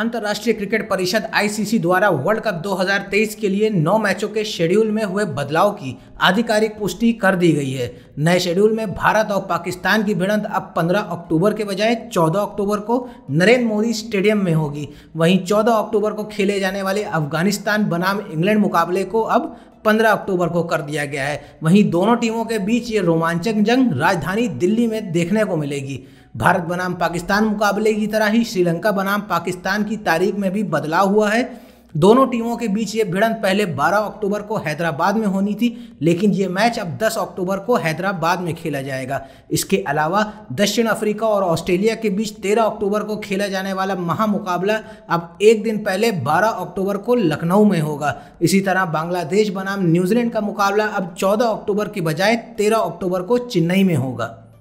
अंतर्राष्ट्रीय क्रिकेट परिषद आईसीसी द्वारा वर्ल्ड कप 2023 के लिए नौ मैचों के शेड्यूल में हुए बदलाव की आधिकारिक पुष्टि कर दी गई है नए शेड्यूल में भारत और पाकिस्तान की भिड़ंत अब 15 अक्टूबर के बजाय 14 अक्टूबर को नरेंद्र मोदी स्टेडियम में होगी वहीं 14 अक्टूबर को खेले जाने वाले अफगानिस्तान बनाम इंग्लैंड मुकाबले को अब 15 अक्टूबर को कर दिया गया है वहीं दोनों टीमों के बीच ये रोमांचक जंग राजधानी दिल्ली में देखने को मिलेगी भारत बनाम पाकिस्तान मुकाबले की तरह ही श्रीलंका बनाम पाकिस्तान की तारीख में भी बदलाव हुआ है दोनों टीमों के बीच ये भिड़ंत पहले 12 अक्टूबर को हैदराबाद में होनी थी लेकिन ये मैच अब 10 अक्टूबर को हैदराबाद में खेला जाएगा इसके अलावा दक्षिण अफ्रीका और ऑस्ट्रेलिया के बीच 13 अक्टूबर को खेला जाने वाला महामुकाबला अब एक दिन पहले 12 अक्टूबर को लखनऊ में होगा इसी तरह बांग्लादेश बनाम न्यूजीलैंड का मुकाबला अब चौदह अक्टूबर की बजाय तेरह अक्टूबर को चेन्नई में होगा